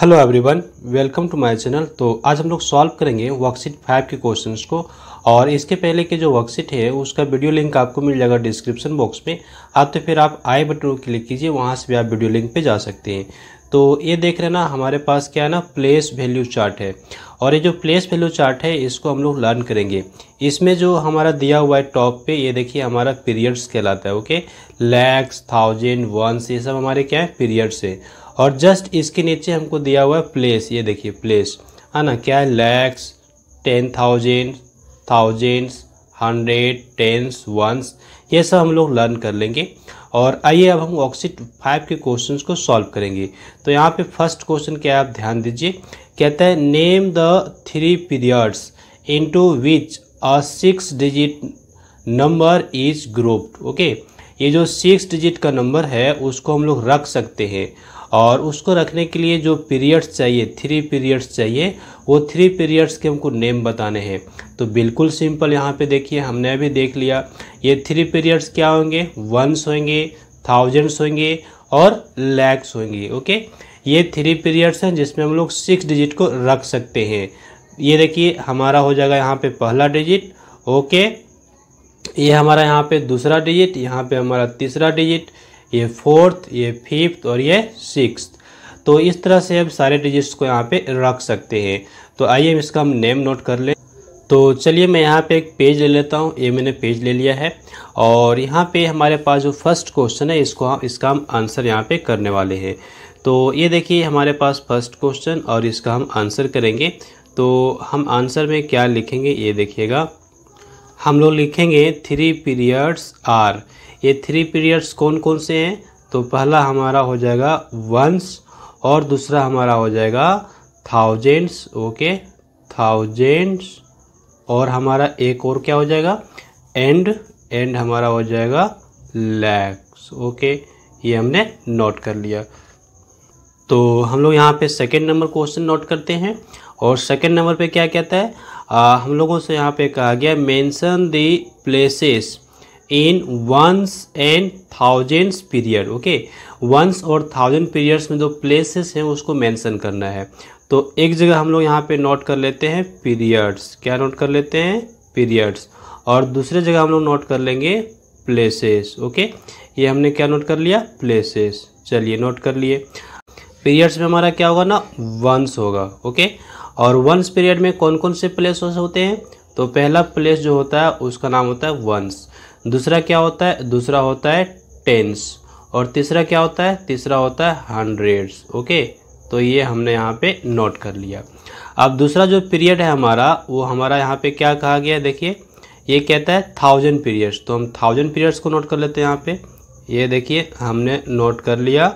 Hello everyone welcome to my channel तो आज हम लोग सॉल्व करेंगे वर्कशीट फाइव के क्वेश्चंस को और इसके पहले के जो वर्कशीट है उसका वीडियो लिंक आपको मिल जाएगा डिस्क्रिप्शन बॉक्स में आप तो फिर आप आई बटन को क्लिक कीजिए वहां से भी आप वीडियो लिंक पे जा सकते हैं तो ये देख रहे ना हमारे पास क्या है ना प्लेस वैल्यू चार्ट है और ये जो प्लेस वैल्यू चार्ट है इसको हम लोग लर्न करेंगे इसमें जो हमारा दिया हुआ है टॉप पे ये देखिए हमारा पीरियड्स कहलाता है ओके लैक्स थाउजेंड वंस ये सब हमारे क्या है पीरियड्स है और जस्ट इसके नीचे हमको दिया हुआ है प्लेस ये देखिए प्लेस है ना क्या है lakhs ten thousand thousands hundreds tens ones ये सब हम लोग लर्न कर लेंगे और आइए अब हम ऑक्सीट फाइव के क्वेश्चंस को सॉल्व करेंगे तो यहाँ पे फर्स्ट क्वेश्चन क्या है आप ध्यान दीजिए कहता है name the three periods into which a six digit number is grouped okay ये जो सिक्स डिजिट का नंबर है उसको हम लोग रख सकते हैं और उसको रखने के लिए जो पीरियड्स चाहिए थ्री पीरियड्स चाहिए वो थ्री पीरियड्स के हमको नेम बताने हैं तो बिल्कुल सिंपल यहाँ पे देखिए हमने अभी देख लिया ये थ्री पीरियड्स क्या होंगे वंस होंगे थाउजेंड्स होंगे और लैक्स होंगे ओके ये थ्री पीरियड्स हैं जिसमें हम लोग सिक्स डिजिट को रख सकते हैं ये देखिए हमारा हो जाएगा यहाँ पे पहला डिजिट ओके ये हमारा यहाँ पे दूसरा डिजिट यहाँ पे हमारा तीसरा डिजिट ये फोर्थ ये फिफ्थ और ये सिक्स तो इस तरह से हम सारे डिजिट्स को यहाँ पे रख सकते हैं तो आइए हम इसका हम नेम नोट कर लें तो चलिए मैं यहाँ पे एक पेज ले लेता हूँ ये मैंने पेज ले लिया है और यहाँ पे हमारे पास जो फर्स्ट क्वेश्चन है इसको हम इसका हम आंसर यहाँ पे करने वाले हैं तो ये देखिए हमारे पास फर्स्ट क्वेश्चन और इसका हम आंसर करेंगे तो हम आंसर में क्या लिखेंगे ये देखिएगा हम लोग लिखेंगे थ्री पीरियड्स आर ये थ्री पीरियड्स कौन कौन से हैं तो पहला हमारा हो जाएगा वंस और दूसरा हमारा हो जाएगा थाउजेंड्स ओके थाउजेंड्स और हमारा एक और क्या हो जाएगा एंड एंड हमारा हो जाएगा लैक्स ओके ये हमने नोट कर लिया तो हम लोग यहाँ पे सेकेंड नंबर क्वेश्चन नोट करते हैं और सेकेंड नंबर पे क्या कहता है आ, हम लोगों से यहाँ पे कहा गया mention the places in ones and thousands period okay ones और थाउजेंड पीरियड्स में जो प्लेसेस हैं उसको मेंशन करना है तो एक जगह हम लोग यहाँ पे नोट कर लेते हैं पीरियड्स क्या नोट कर लेते हैं पीरियड्स और दूसरे जगह हम लोग नोट कर लेंगे प्लेसेस ओके ये हमने क्या नोट कर लिया प्लेसेस चलिए नोट कर लिए पीरियड्स में हमारा क्या होगा ना वंस होगा ओके और वंस पीरियड में कौन कौन से प्लेस होते हैं तो पहला प्लेस जो होता है उसका नाम होता है वंस दूसरा क्या होता है दूसरा होता है टेंस और तीसरा क्या होता है तीसरा होता है हंड्रेड्स ओके तो ये हमने यहाँ पे नोट कर लिया अब दूसरा जो पीरियड है हमारा वो हमारा यहाँ पे क्या कहा गया देखिए ये कहता है थाउजेंड पीरियड्स तो हम थाउजेंड पीरियड्स को नोट कर लेते हैं यहाँ पे ये देखिए हमने नोट कर लिया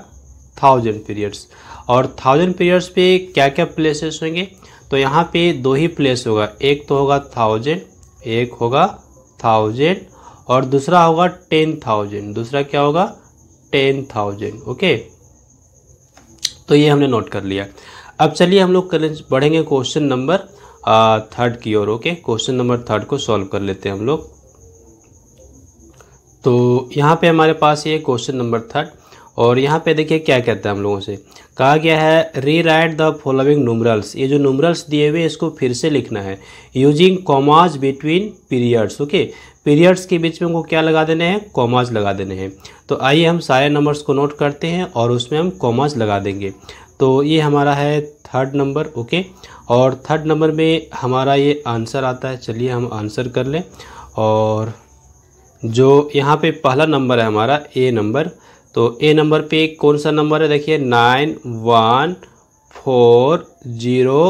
थाउजेंड पीरियड्स और थाउजेंड पीरियड्स पे क्या क्या प्लेसेस होंगे तो यहाँ पे दो ही प्लेस होगा एक तो होगा थाउजेंड एक होगा थाउजेंड और दूसरा होगा टेन थाउजेंड दूसरा क्या होगा टेन थाउजेंड ओके तो ये हमने नोट कर लिया अब चलिए हम लोग बढ़ेंगे क्वेश्चन नंबर थर्ड की ओर ओके क्वेश्चन नंबर थर्ड को सॉल्व कर लेते हैं हम लोग तो यहाँ पे हमारे पास ये क्वेश्चन नंबर थर्ड और यहाँ पे देखिए क्या कहते हैं हम लोगों से कहा गया है री राइट द फॉलोइंग नूमरल्स ये जो नूमरल्स दिए हुए इसको फिर से लिखना है using commas between periods okay periods के बीच में उनको क्या लगा देने हैं कॉमाज लगा देने हैं तो आइए हम सारे नंबर्स को नोट करते हैं और उसमें हम कॉमाज लगा देंगे तो ये हमारा है थर्ड नंबर ओके और थर्ड नंबर में हमारा ये आंसर आता है चलिए हम आंसर कर लें और जो यहाँ पे पहला नंबर है हमारा ए नंबर तो ए नंबर पे कौन सा नंबर है देखिए nine one four zero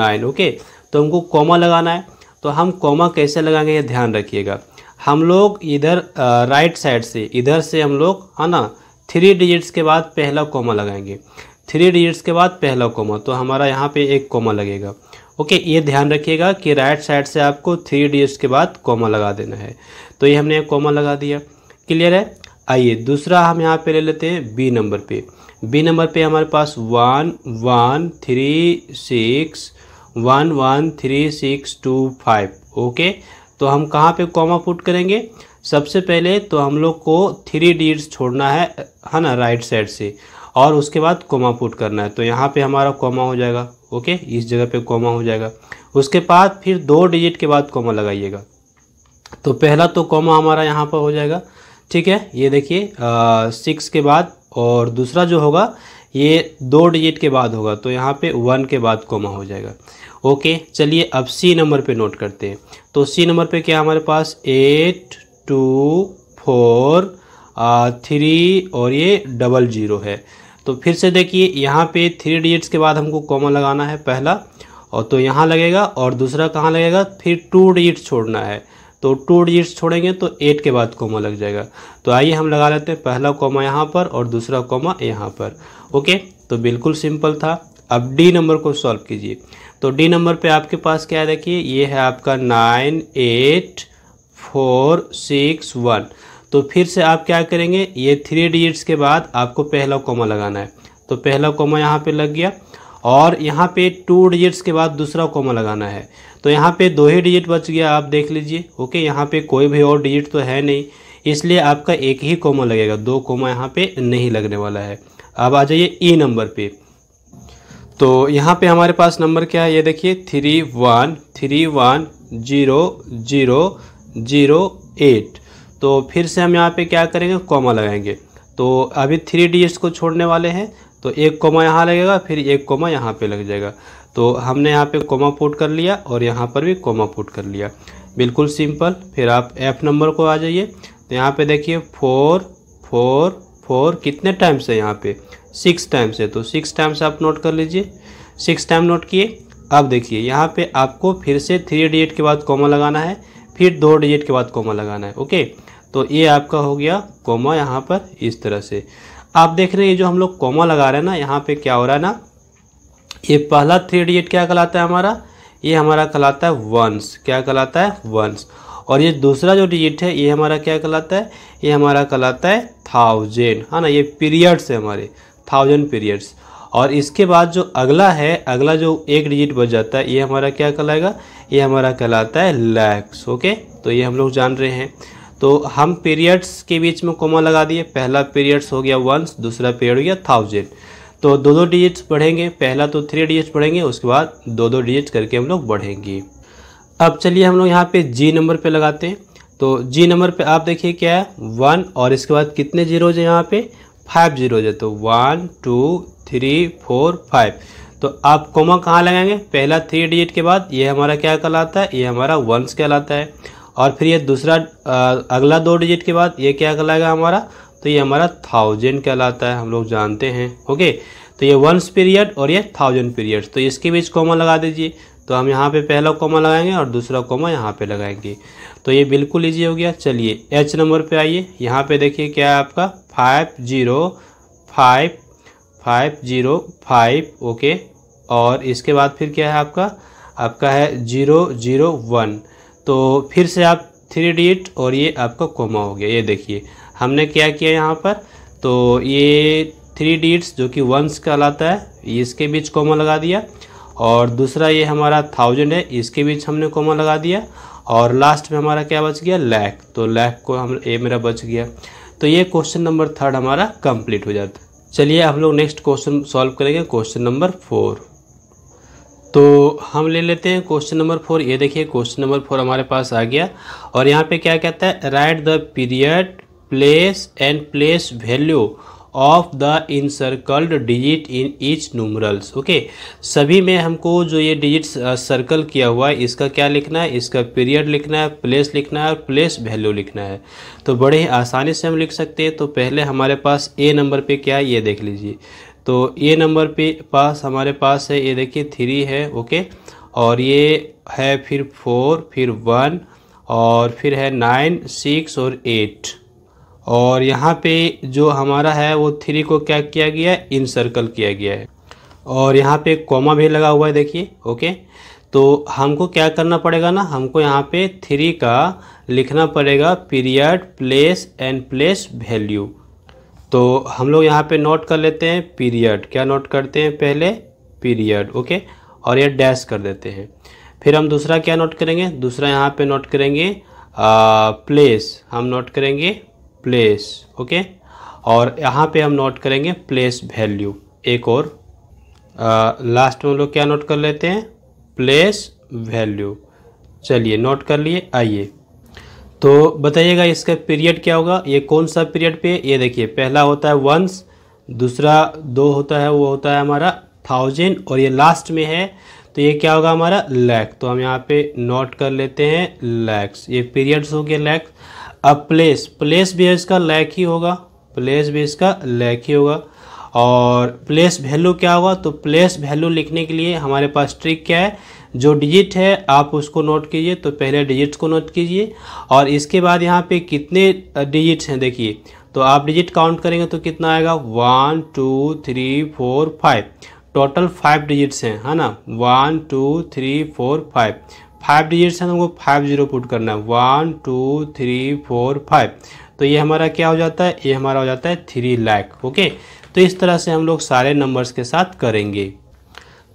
nine okay तो हमको कॉमा लगाना है तो हम कॉमा कैसे लगाएंगे ये ध्यान रखिएगा हम लोग इधर राइट साइड से इधर से हम लोग है ना थ्री डिजिट्स के बाद पहला कोमा लगाएंगे थ्री डिजिट्स के बाद पहला कोमा तो हमारा यहाँ पे एक कोमा लगेगा ओके ये ध्यान रखिएगा कि राइट साइड से आपको थ्री डिजिट्स के बाद कोमा लगा देना है तो ये हमने कोमा लगा दिया क्लियर है आइए दूसरा हम यहाँ पे ले लेते हैं बी नंबर पे बी नंबर पे हमारे पास one one three six one one three six two five okay तो हम कहाँ पे कॉमा पुट करेंगे सबसे पहले तो हम लोग को थ्री डिजिट्स छोड़ना है है ना राइट साइड से और उसके बाद कॉमा पुट करना है तो यहाँ पे हमारा कॉमा हो जाएगा ओके इस जगह पे कॉमा हो जाएगा उसके बाद फिर दो डिजिट के बाद कॉमा लगाइएगा तो पहला तो कॉमा हमारा यहाँ पर हो जाएगा ठीक है ये देखिए सिक्स के बाद और दूसरा जो होगा ये दो डिजिट के बाद होगा तो यहाँ पे वन के बाद कॉमा हो जाएगा ओके चलिए अब सी नंबर पे नोट करते हैं तो सी नंबर पे क्या हमारे पास एट टू फोर थ्री और ये डबल जीरो है तो फिर से देखिए यहाँ पे थ्री डिजिट्स के बाद हमको कॉमन लगाना है पहला और तो यहाँ लगेगा और दूसरा कहाँ लगेगा फिर टू डिजिट्स छोड़ना है तो टू डिजिट्स छोड़ेंगे तो एट के बाद कोमा लग जाएगा तो आइए हम लगा लेते हैं पहला कॉमा यहाँ पर और दूसरा कोमा यहाँ पर ओके तो बिल्कुल सिंपल था अब डी नंबर को सॉल्व कीजिए तो डी नंबर पे आपके पास क्या है देखिए ये है आपका nine eight four six one तो फिर से आप क्या करेंगे ये थ्री डिजिट्स के बाद आपको पहला कोमा लगाना है तो पहला कोमा यहाँ पे लग गया और यहाँ पे टू डिजिट्स के बाद दूसरा कोमा लगाना है तो यहाँ पे दो ही डिजिट बच गया आप देख लीजिए ओके यहाँ पे कोई भी और डिजिट तो है नहीं इसलिए आपका एक ही कोमा लगेगा दो कोमा यहाँ पे नहीं लगने वाला है अब आ जाइए ई e नंबर पे तो यहाँ पे हमारे पास नंबर क्या है ये देखिए three one three one zero zero zero eight तो फिर से हम यहाँ पे क्या करेंगे कॉमा लगाएंगे तो अभी थ्री डिजिट्स को छोड़ने वाले हैं तो एक कोमा यहाँ लगेगा फिर एक कोमा यहाँ पे लग जाएगा तो हमने यहाँ पे कोमा पुट कर लिया और यहाँ पर भी कोमा पुट कर लिया बिल्कुल सिंपल फिर आप एफ नंबर को आ जाइए तो यहाँ पर देखिए फोर फोर फोर कितने टाइम्स है यहाँ पर सिक्स टाइम्स है तो सिक्स टाइम्स आप नोट कर लीजिए सिक्स टाइम नोट किए अब देखिए यहाँ पे आपको फिर से थ्री डिजिट के बाद कॉमा लगाना है फिर दो डिजिट के बाद कॉमा लगाना है ओके तो ये आपका हो गया कॉमा यहाँ पर इस तरह से आप देख रहे हैं ये जो हम लोग कॉमा लगा रहे हैं ना यहाँ पे क्या हो रहा है ना ये पहला थ्री डिजिट क्या कहलाता है हमारा ये हमारा कहलाता है वंस क्या कहलाता है वंस और ये दूसरा जो डिजिट है ये हमारा क्या कहलाता है ये हमारा कहलाता है थाउजेंड है हाँ ना ये पीरियड्स है हमारे थाउजेंड पीरियड्स और इसके बाद जो अगला है अगला जो एक डिजिट बच जाता है ये हमारा क्या कहलाएगा ये हमारा कहलाता है लैक्स ओके तो ये हम लोग जान रहे हैं तो हम पीरियड्स के बीच में कोमा लगा दिए पहला पीरियड्स हो गया वंस दूसरा पीरियड हो गया थाउजेंड तो दो दो डिजिट्स बढ़ेंगे पहला तो थ्री डिजिट्स बढ़ेंगे उसके बाद दो दो डिजिट करके हम लोग बढ़ेंगे अब चलिए हम लोग यहाँ पे जी नंबर पे लगाते हैं तो जी नंबर पे आप देखिए क्या है वन और इसके बाद कितने जीरोज हैं यहाँ पे फाइव जीरो हो जाए तो one two three four five तो आप कोमा कहाँ लगाएंगे पहला थ्री डिजिट के बाद ये हमारा क्या कहलाता है ये हमारा वंस कहलाता है और फिर ये दूसरा अगला दो डिजिट के बाद ये क्या कहलाएगा हमारा तो ये हमारा थाउजेंड कहलाता है हम लोग जानते हैं ओके तो ये वंस पीरियड और ये थाउजेंड पीरियड तो इसके बीच कोमा लगा दीजिए तो हम यहाँ पे पहला कोमा लगाएंगे और दूसरा कोमा यहाँ पे लगाएंगे तो ये बिल्कुल इजी हो गया चलिए एच नंबर पे आइए यहाँ पे देखिए क्या है आपका five zero five five zero five okay और इसके बाद फिर क्या है आपका आपका है जीरो जीरो वन तो फिर से आप थ्री डिजिट और ये आपका कोमा हो गया ये देखिए हमने क्या किया यहाँ पर तो ये थ्री डिजिट्स जो कि वंस कहलाता है इसके बीच कोमा लगा दिया और दूसरा ये हमारा थाउजेंड है इसके बीच हमने कोमा लगा दिया और लास्ट में हमारा क्या बच गया लैक तो लैक को हम ये मेरा बच गया तो ये क्वेश्चन नंबर थर्ड हमारा कंप्लीट हो जाता है चलिए हम लोग नेक्स्ट क्वेश्चन सॉल्व करेंगे क्वेश्चन नंबर फोर तो हम ले लेते हैं क्वेश्चन नंबर फोर ये देखिए क्वेश्चन नंबर फोर हमारे पास आ गया और यहाँ पे क्या कहता है write the period place and place value of the encircled digit in each numerals okay सभी में हमको जो ये डिजिट सर्कल किया हुआ है इसका क्या लिखना है इसका पीरियड लिखना है प्लेस लिखना है और प्लेस वैल्यू लिखना है तो बड़े ही आसानी से हम लिख सकते हैं तो पहले हमारे पास ए नंबर पे क्या है ये देख लीजिए तो ए नंबर पे पास हमारे पास है ये देखिए थ्री है ओके और ये है फिर फोर फिर वन और फिर है नाइन सिक्स और एट और यहाँ पे जो हमारा है वो थ्री को क्या किया गया है इन सर्कल किया गया है और यहाँ पे कॉमा भी लगा हुआ है देखिए ओके तो हमको क्या करना पड़ेगा ना हमको यहाँ पे थ्री का लिखना पड़ेगा period place and place value तो हम लोग यहाँ पे नोट कर लेते हैं पीरियड क्या नोट करते हैं पहले पीरियड ओके और यह डैश कर देते हैं फिर हम दूसरा क्या नोट करेंगे दूसरा यहाँ पे नोट करेंगे प्लेस हम नोट करेंगे प्लेस ओके और यहाँ पे हम नोट करेंगे प्लेस वैल्यू एक और लास्ट में हम लोग क्या नोट कर लेते हैं प्लेस वैल्यू चलिए नोट कर लिए आइए तो बताइएगा इसका पीरियड क्या होगा ये कौन सा पीरियड पे ये देखिए पहला होता है वंस दूसरा दो होता है वो होता है हमारा थाउजेंड और ये लास्ट में है तो ये क्या होगा हमारा लैक तो हम यहाँ पे नोट कर लेते हैं लैक्स ये पीरियड्स हो गए लैक्स अब प्लेस प्लेस भी इसका लैक ही होगा प्लेस भी इसका लैक ही होगा और प्लेस वैल्यू क्या होगा तो प्लेस वैल्यू लिखने के लिए हमारे पास ट्रिक क्या है जो डिजिट है आप उसको नोट कीजिए तो पहले डिजिट्स को नोट कीजिए और इसके बाद यहाँ पे कितने डिजिट्स हैं देखिए तो आप डिजिट काउंट करेंगे तो कितना आएगा one two three four five total five digits हैं है ना one two three four five five digits हैं तो हमको फाइव जीरो पुट करना है one two three four five तो ये हमारा क्या हो जाता है ये हमारा हो जाता है थ्री लैक ओके तो इस तरह से हम लोग सारे नंबर्स के साथ करेंगे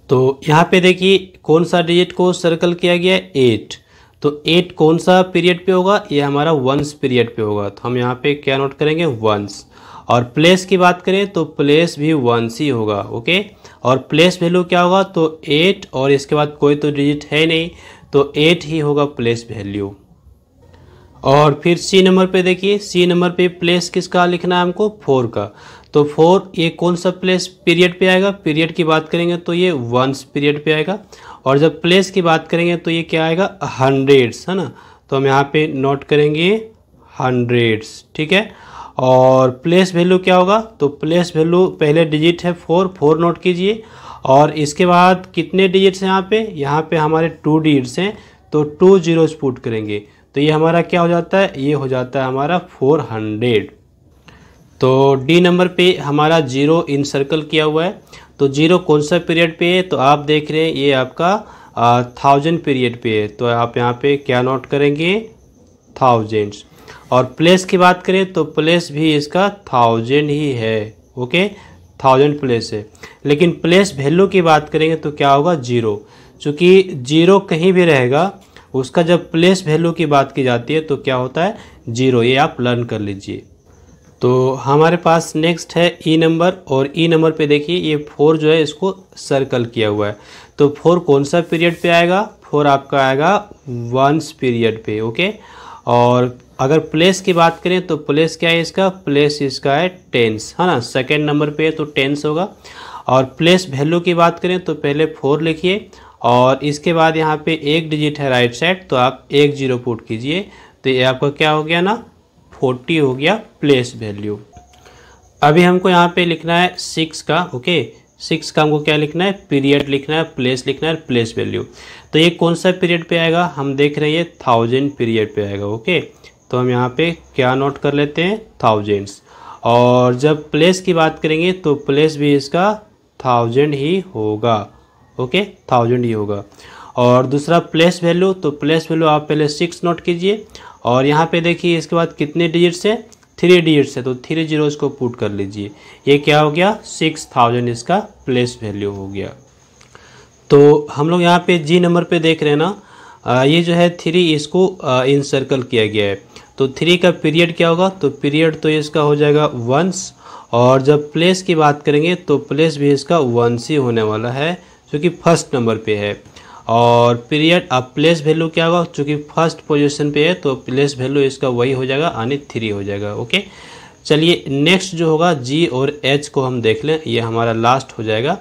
तो यहाँ पे देखिए कौन सा डिजिट को सर्कल किया गया है एट तो एट कौन सा पीरियड पे होगा ये हमारा वंस पीरियड पे होगा तो हम यहाँ पे क्या नोट करेंगे वंस और प्लेस की बात करें तो प्लेस भी वंस ही होगा ओके और प्लेस वैल्यू क्या होगा तो एट और इसके बाद कोई तो डिजिट है नहीं तो एट ही होगा प्लेस वैल्यू और फिर सी नंबर पे देखिए सी नंबर पे प्लेस किसका लिखना है हमको फोर का तो फोर ये कौन सा प्लेस पीरियड पे आएगा पीरियड की बात करेंगे तो ये वंस पीरियड पे आएगा और जब प्लेस की बात करेंगे तो ये क्या आएगा हंड्रेड्स है ना तो हम यहाँ पे नोट करेंगे हंड्रेड्स ठीक है और प्लेस वैल्यू क्या होगा तो प्लेस वैल्यू पहले डिजिट है फोर फोर नोट कीजिए और इसके बाद कितने डिजिट्स हैं यहाँ पे यहाँ पे हमारे टू डिजिट्स हैं तो टू जीरोज पुट करेंगे तो ये हमारा क्या हो जाता है ये हो जाता है हमारा फोर हंड्रेड तो डी नंबर पे हमारा जीरो इन सर्कल किया हुआ है तो जीरो कौन सा पीरियड पे है तो आप देख रहे हैं ये आपका थाउजेंड पीरियड पे है तो आप यहाँ पे क्या नोट करेंगे थाउजेंड्स और प्लेस की बात करें तो प्लेस भी इसका थाउजेंड ही है ओके थाउजेंड प्लेस है लेकिन प्लेस वैल्यू की बात करेंगे तो क्या होगा जीरो चूँकि जीरो कहीं भी रहेगा उसका जब प्लेस वैल्यू की बात की जाती है तो क्या होता है जीरो ये आप लर्न कर लीजिए तो हमारे पास नेक्स्ट है ई e नंबर और ई e नंबर पे देखिए ये फोर जो है इसको सर्कल किया हुआ है तो फोर कौन सा पीरियड पे आएगा फोर आपका आएगा वंस पीरियड पे ओके और अगर प्लेस की बात करें तो प्लेस क्या है इसका प्लेस इसका है टेंस है ना सेकेंड नंबर पे तो टेंस होगा और प्लेस वैल्यू की बात करें तो पहले फोर लिखिए और इसके बाद यहाँ पे एक डिजिट है राइट साइड तो आप एक जीरो पुट कीजिए तो ये आपका क्या हो गया ना फोर्टी हो गया प्लेस वैल्यू अभी हमको यहाँ पे लिखना है सिक्स का ओके सिक्स का हमको क्या लिखना है पीरियड लिखना है प्लेस लिखना है प्लेस वैल्यू तो ये कौन सा पीरियड पे आएगा हम देख रहे हैं थाउजेंड पीरियड पे आएगा ओके okay? तो हम यहाँ पे क्या नोट कर लेते हैं थाउजेंड्स और जब प्लेस की बात करेंगे तो प्लेस भी इसका थाउजेंड ही होगा ओके थाउजेंड ही होगा और दूसरा प्लेस वैल्यू तो प्लेस वैल्यू आप पहले सिक्स नोट कीजिए और यहाँ पे देखिए इसके बाद कितने डिजिट्स है थ्री डिजिट्स है तो थ्री जीरो इसको पुट कर लीजिए ये क्या हो गया सिक्स थाउजेंड इसका प्लेस वैल्यू हो गया तो हम लोग यहाँ पे जी नंबर पे देख रहे हैं ना ये जो है थ्री इसको इन सर्कल किया गया है तो थ्री का पीरियड क्या होगा तो पीरियड तो इसका हो जाएगा वंस और जब प्लेस की बात करेंगे तो प्लेस भी इसका वंस ही होने वाला है जो कि फर्स्ट नंबर पे है और पीरियड अब प्लेस वैल्यू क्या होगा चूँकि फर्स्ट पोजिशन पे है तो प्लेस वैल्यू इसका वही हो जाएगा यानी थ्री हो जाएगा ओके चलिए नेक्स्ट जो होगा जी और एच को हम देख लें ये हमारा लास्ट हो जाएगा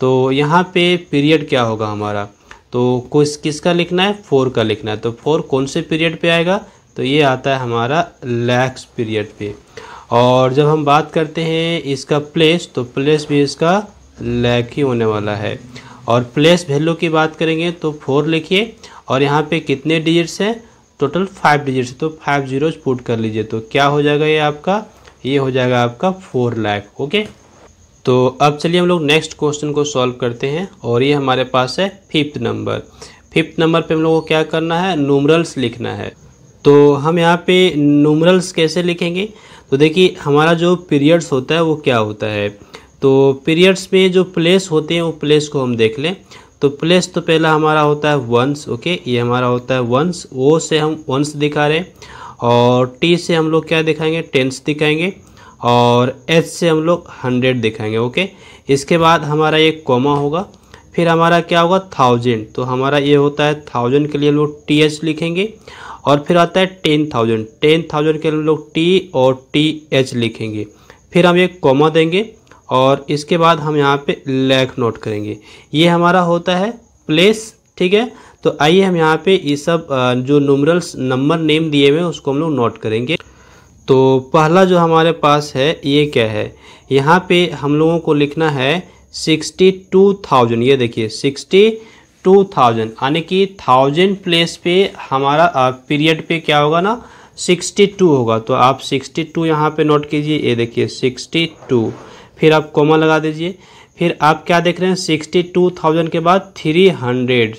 तो यहाँ पे पीरियड क्या होगा हमारा तो कुछ किसका लिखना है फोर का लिखना है तो फोर कौन से पीरियड पे आएगा तो ये आता है हमारा लैक्स पीरियड पे और जब हम बात करते हैं इसका प्लेस तो प्लेस भी इसका लैक ही होने वाला है और प्लेस वैल्यू की बात करेंगे तो फोर लिखिए और यहाँ पे कितने डिजिट्स हैं टोटल फाइव डिजिट्स तो फाइव जीरोज पुट कर लीजिए तो क्या हो जाएगा ये आपका ये हो जाएगा आपका फोर लैक ओके तो अब चलिए हम लोग नेक्स्ट क्वेश्चन को सॉल्व करते हैं और ये हमारे पास है फिफ्थ नंबर फिफ्थ नंबर पे हम लोग को क्या करना है नूमरल्स लिखना है तो हम यहाँ पे नूमरल्स कैसे लिखेंगे तो देखिए हमारा जो पीरियड्स होता है वो क्या होता है तो पीरियड्स में जो प्लेस होते हैं वो प्लेस को हम देख लें तो प्लेस तो पहला हमारा होता है वंस ओके ये हमारा होता है वंस ओ से हम वंस दिखा रहे हैं और टी से हम लोग क्या दिखाएंगे टेंस दिखाएंगे और एच से हम लोग हंड्रेड दिखाएंगे ओके इसके बाद हमारा एक कॉमा होगा फिर हमारा क्या होगा थाउजेंड तो हमारा ये होता है थाउजेंड के लिए हम लोग टी एच लिखेंगे और फिर आता है टेन थाउजेंड टेन थाउजेंड के हम लोग टी और टी एच लिखेंगे फिर हम एक कॉमा देंगे और इसके बाद हम यहाँ पे लैख नोट करेंगे ये हमारा होता है प्लेस ठीक है तो आइए हम यहाँ पे ये सब जो नूमरल्स नंबर नेम दिए हुए हैं उसको हम लोग नोट करेंगे तो पहला जो हमारे पास है ये क्या है यहाँ पे हम लोगों को लिखना है सिक्सटी टू थाउजेंड ये देखिए सिक्सटी टू थाउजेंड यानी कि थाउजेंड प्लेस पे हमारा पीरियड पे क्या होगा ना सिक्सटी टू होगा तो आप सिक्सटी टू यहाँ पर नोट कीजिए ये देखिए सिक्सटी टू फिर आप कोमा लगा दीजिए फिर आप क्या देख रहे हैं सिक्सटी टू थाउजेंड के बाद थ्री हंड्रेड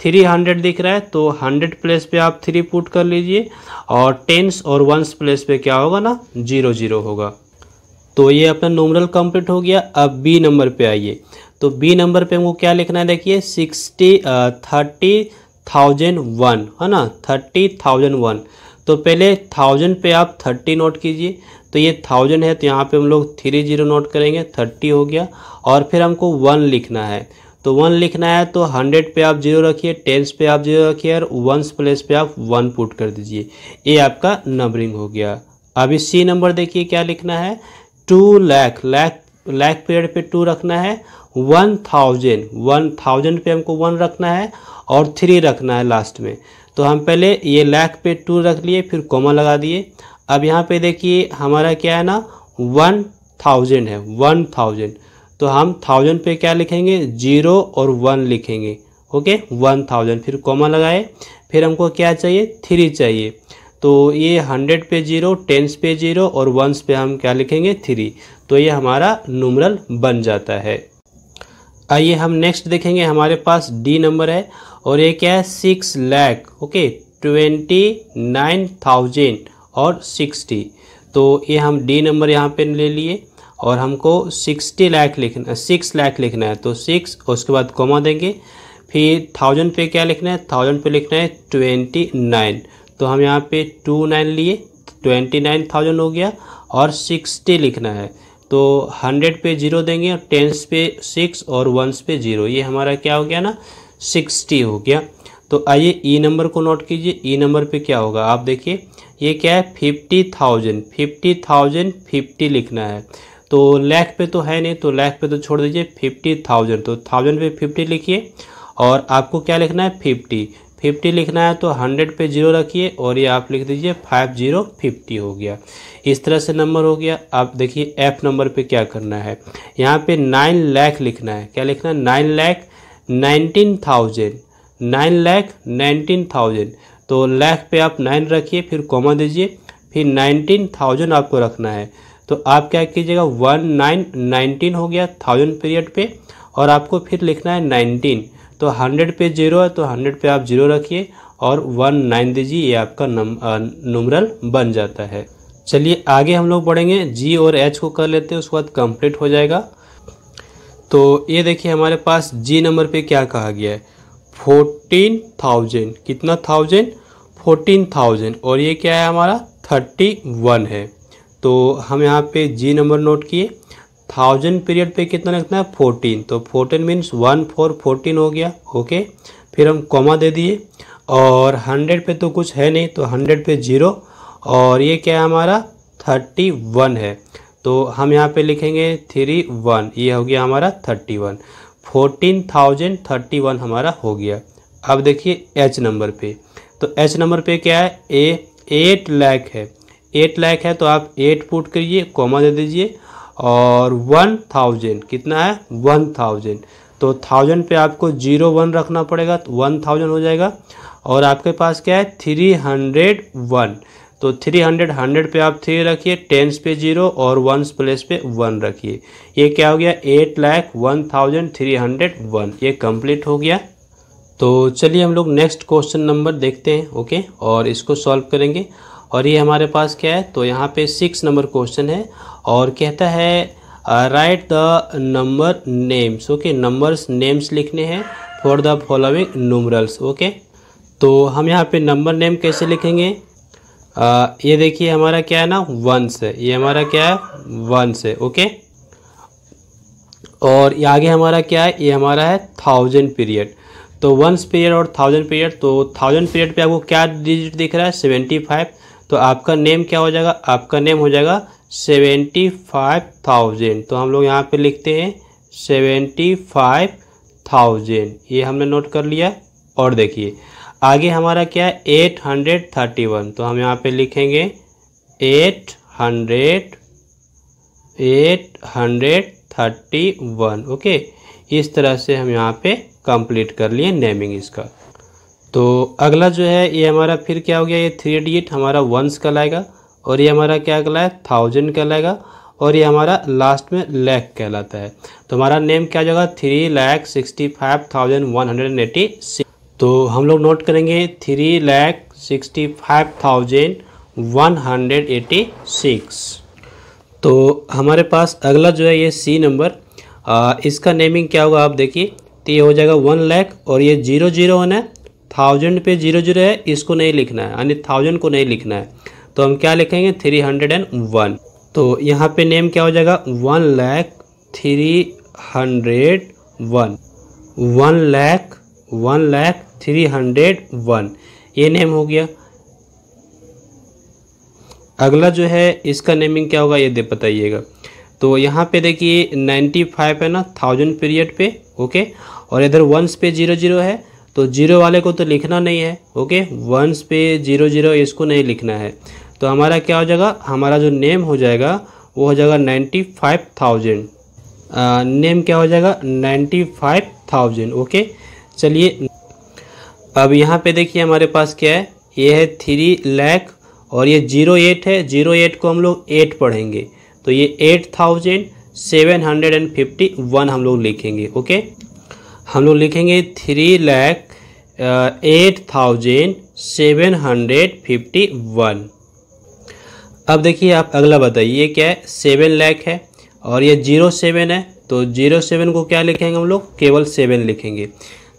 थ्री हंड्रेड दिख रहा है तो हंड्रेड प्लेस पे आप थ्री पुट कर लीजिए और टेंस और वंस प्लेस पे क्या होगा ना जीरो जीरो होगा तो ये अपना नोमरल कंप्लीट हो गया अब बी नंबर पे आइए तो बी नंबर पे हमको क्या लिखना है देखिए सिक्सटी थर्टी थाउजेंड वन है ना थर्टी थाउजेंड वन तो पहले थाउजेंड पे आप थर्टी नोट कीजिए तो ये थाउजेंड है तो यहाँ पे हम लोग थ्री जीरो नोट करेंगे थर्टी हो गया और फिर हमको वन लिखना है तो वन लिखना है तो हंड्रेड पे आप जीरो रखिए टेंस पे आप जीरो रखिए और वंस प्लेस पे आप वन पुट कर दीजिए ये आपका नंबरिंग हो गया अभी सी नंबर देखिए क्या लिखना है टू लैख लैख लैख पीरियड पे टू रखना है वन थाउजेंड वन थाउजेंड पे हमको वन रखना है और थ्री रखना है लास्ट में तो हम पहले ये लैख पे टू रख लिए फिर कॉमा लगा दिए अब यहाँ पे देखिए हमारा क्या है ना वन थाउजेंड है वन थाउजेंड तो हम थाउजेंड पे क्या लिखेंगे जीरो और वन लिखेंगे ओके वन थाउजेंड फिर कॉमा लगाए फिर हमको क्या चाहिए थ्री चाहिए तो ये हंड्रेड पे जीरो टेंस पे जीरो और वंस पे हम क्या लिखेंगे थ्री तो ये हमारा नूमरल बन जाता है आइए हम नेक्स्ट देखेंगे हमारे पास डी नंबर है और ये क्या है six lakh okay twenty nine thousand और सिक्सटी तो ये हम डी नंबर यहाँ पे ले लिए और हमको सिक्सटी लैख लिखना सिक्स लैख लिखना है तो सिक्स उसके बाद कोमा देंगे फिर थाउजेंड पे क्या लिखना है थाउजेंड पे लिखना है ट्वेंटी नाइन तो हम यहाँ पे टू नाइन लिए ट्वेंटी नाइन थाउजेंड हो गया और सिक्सटी लिखना है तो हंड्रेड पे जीरो देंगे और टेंस पे सिक्स और वंस पे जीरो ये हमारा क्या हो गया ना सिक्सटी हो गया तो आइए ई नंबर को नोट कीजिए ई नंबर पे क्या होगा आप देखिए ये क्या है fifty thousand fifty thousand fifty लिखना है तो लैख पे तो है नहीं तो लैख पे तो छोड़ दीजिए फिफ्टी थाउजेंड तो थाउजेंड पे फिफ्टी लिखिए और आपको क्या लिखना है फिफ्टी फिफ्टी लिखना है तो हंड्रेड पे जीरो रखिए और ये आप लिख दीजिए फाइव जीरो फिफ्टी हो गया इस तरह से नंबर हो गया आप देखिए एफ नंबर पे क्या करना है यहाँ पे नाइन लैख लिखना है क्या लिखना है nine lakh nineteen thousand nine lakh nineteen thousand तो लैख पे आप नाइन रखिए फिर कॉमा दीजिए फिर नाइनटीन थाउजेंड आपको रखना है तो आप क्या कीजिएगा वन नाइन नाइनटीन हो गया थाउजेंड पीरियड पे और आपको फिर लिखना है नाइनटीन तो हंड्रेड पे जीरो है तो हंड्रेड पे आप जीरो रखिए और वन नाइन दीजिए ये आपका नम नुमरल बन जाता है चलिए आगे हम लोग बढ़ेंगे जी और एच को कर लेते हैं उसके बाद कंप्लीट हो जाएगा तो ये देखिए हमारे पास जी नंबर पे क्या कहा गया है फोर्टीन थाउजेंड कितना थाउजेंड फोर्टीन थाउजेंड और ये क्या है हमारा थर्टी वन है तो हम यहाँ पे जी नंबर नोट किए थाउजेंड पीरियड पे कितना लगता है फोर्टीन तो fourteen means one four fourteen हो गया ओके फिर हम कॉमा दे दिए और हंड्रेड पे तो कुछ है नहीं तो हंड्रेड पे जीरो और ये क्या है हमारा थर्टी वन है तो हम यहाँ पे लिखेंगे थ्री वन ये हो गया हमारा thirty one fourteen thousand thirty one हमारा हो गया अब देखिए एच नंबर पे तो एच नंबर पे क्या है ए एट लैख है एट लैख है तो आप एट पुट करिए कॉमा दे दीजिए और वन थाउजेंड कितना है वन थाउजेंड तो थाउजेंड पे आपको जीरो वन रखना पड़ेगा तो वन थाउजेंड हो जाएगा और आपके पास क्या है थ्री हंड्रेड वन तो थ्री हंड्रेड हंड्रेड पे आप थ्री रखिए टेंस पे जीरो और वंस प्लेस पे वन रखिए ये क्या हो गया eight lakh one thousand three hundred one ये कंप्लीट हो गया तो चलिए हम लोग नेक्स्ट क्वेश्चन नंबर देखते हैं ओके और इसको सॉल्व करेंगे और ये हमारे पास क्या है तो यहाँ पे सिक्स नंबर क्वेश्चन है और कहता है write the number names okay numbers names लिखने हैं for the following numerals okay तो हम यहाँ पे नंबर नेम कैसे लिखेंगे ये देखिए हमारा क्या है ना वंस है ये हमारा क्या है वंस है ओके और ये आगे हमारा क्या है ये हमारा है थाउजेंड पीरियड तो वंस पीरियड और थाउजेंड पीरियड तो थाउजेंड पीरियड पे आपको क्या डिजिट दिख रहा है सेवेंटी फाइव तो आपका नेम क्या हो जाएगा आपका नेम हो जाएगा सेवेंटी फाइव थाउजेंड तो हम लोग यहाँ पे लिखते हैं सेवेंटी फाइव थाउजेंड ये हमने नोट कर लिया और देखिए आगे हमारा क्या है एट हंड्रेड थर्टी वन तो हम यहाँ पे लिखेंगे eight hundred eight hundred thirty one okay इस तरह से हम यहाँ पे कंप्लीट कर लिए नेमिंग इसका तो अगला जो है ये हमारा फिर क्या हो गया ये थ्री डिजिट हमारा वंस कहलाएगा और ये हमारा क्या है थाउजेंड कहलाएगा और ये हमारा लास्ट में लैख कहलाता है तो हमारा नेम क्या हो जाएगा three lakh sixty five thousand one hundred and eighty six तो हम लोग नोट करेंगे three lakh sixty five thousand one hundred eighty six तो हमारे पास अगला जो है ये सी नंबर इसका नेमिंग क्या होगा आप देखिए तो ये हो जाएगा वन लैख और ये जीरो जीरो होना है थाउजेंड पे जीरो जीरो है इसको नहीं लिखना है यानी थाउजेंड को नहीं लिखना है तो हम क्या लिखेंगे थ्री हंड्रेड एंड वन तो यहाँ पे नेम क्या हो जाएगा one lakh three hundred one one lakh one lakh three hundred one ये नेम हो गया अगला जो है इसका नेमिंग क्या होगा ये दे बताइएगा तो यहाँ पे देखिए नाइन्टी फाइव है ना थाउजेंड पीरियड पे ओके और इधर वंस पे जीरो जीरो है तो जीरो वाले को तो लिखना नहीं है ओके वंस पे जीरो जीरो इसको नहीं लिखना है तो हमारा क्या हो जाएगा हमारा जो नेम हो जाएगा वो हो जाएगा नाइन्टी फाइव थाउजेंड नेम क्या हो जाएगा नाइन्टी फाइव थाउजेंड ओके चलिए अब यहाँ पे देखिए हमारे पास क्या है ये है थ्री लैख और ये जीरो एट है जीरो एट को हम लोग एट पढ़ेंगे तो ये eight thousand seven hundred and fifty one हम लोग लिखेंगे ओके हम लोग लिखेंगे three lakh eight thousand seven hundred fifty one अब देखिए आप अगला बताइए ये क्या है सेवन लैख है और ये जीरो सेवन है तो जीरो सेवन को क्या लिखेंगे हम लोग केवल सेवन लिखेंगे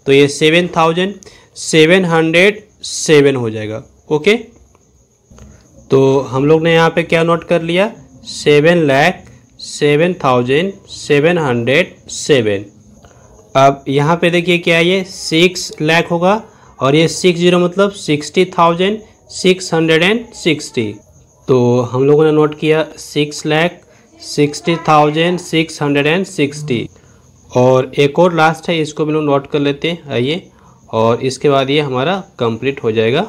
तो ये seven thousand seven hundred seven हो जाएगा ओके तो हम लोग ने यहाँ पे क्या नोट कर लिया seven lakh seven thousand seven hundred seven अब यहाँ पे देखिए क्या ये सिक्स लैख होगा और ये सिक्स जीरो मतलब sixty thousand six hundred and sixty तो हम लोगों ने नोट किया six lakh sixty thousand six hundred and sixty और एक और लास्ट है इसको भी लोग नोट कर लेते हैं आइए और इसके बाद ये हमारा कंप्लीट हो जाएगा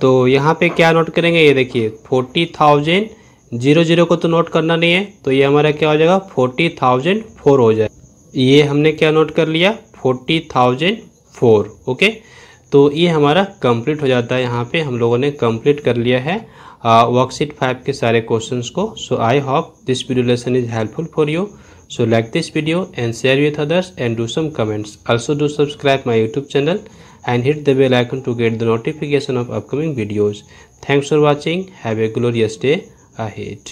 तो यहाँ पे क्या नोट करेंगे ये देखिए फोर्टी थाउजेंड जीरो जीरो को तो नोट करना नहीं है तो ये हमारा क्या हो जाएगा फोर्टी थाउजेंड फोर हो जाए ये हमने क्या नोट कर लिया फोर्टी थाउजेंड फोर ओके तो ये हमारा कंप्लीट हो जाता है यहाँ पे हम लोगों ने कंप्लीट कर लिया है वर्कशीट फाइव के सारे क्वेश्चन को so I hope this video lesson is helpful for you So like this video and share with others and do some comments. Also do subscribe my YouTube channel and hit the bell icon to get the notification of upcoming videos. Thanks for watching. Have a glorious day ahead.